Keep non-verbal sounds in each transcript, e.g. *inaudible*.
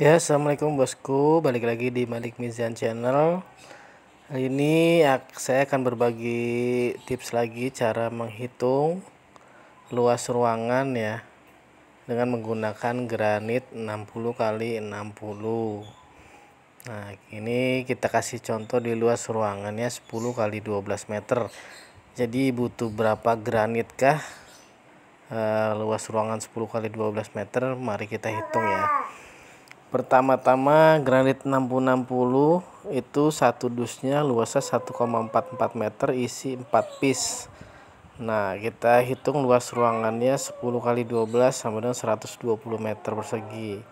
Ya, assalamualaikum bosku. Balik lagi di Malik Mizan Channel. Hari ini saya akan berbagi tips lagi cara menghitung luas ruangan ya dengan menggunakan granit 60 kali 60. Nah, ini kita kasih contoh di luas ruangannya 10 kali 12 meter. Jadi butuh berapa granitkah eh, luas ruangan 10 kali 12 meter. Mari kita hitung ya. Pertama-tama granit 6060 itu satu dusnya luasnya 1,44 meter isi 4 piece. Nah, kita hitung luas ruangannya 10 kali 12 sama dengan 120 meter persegi.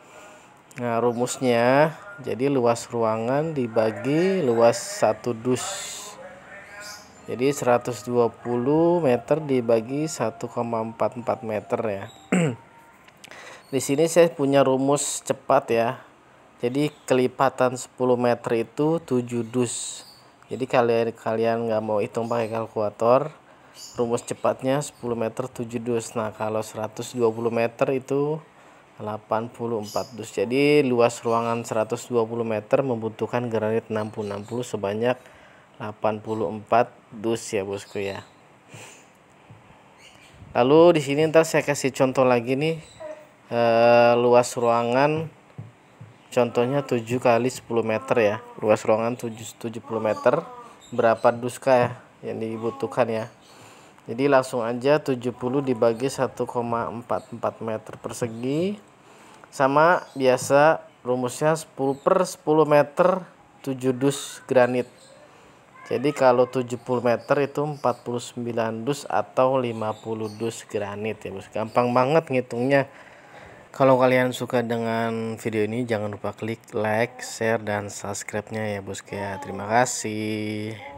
Nah, rumusnya jadi luas ruangan dibagi luas satu dus. Jadi 120 meter dibagi 1,44 meter ya. *clears throat* Di sini saya punya rumus cepat ya. Jadi kelipatan 10 meter itu 7 dus. Jadi kalian kalian nggak mau hitung pakai kalkulator, rumus cepatnya 10 meter 7 dus. Nah, kalau 120 meter itu 84 dus. Jadi luas ruangan 120 meter membutuhkan granit 6060 sebanyak 84 dus ya bosku ya. Lalu di sini ntar saya kasih contoh lagi nih eh, luas ruangan contohnya 7 kali 10 meter ya luas ruangan 7 70 meter berapa duska ya yang dibutuhkan ya jadi langsung aja 70 dibagi 1,44 meter persegi sama biasa rumusnya 10 per 10 meter 7 dus granit jadi kalau 70 meter itu 49 dus atau 50 dus granit ya bos gampang banget ngitungnya kalau kalian suka dengan video ini jangan lupa klik like, share dan subscribe-nya ya bosku ya. Terima kasih.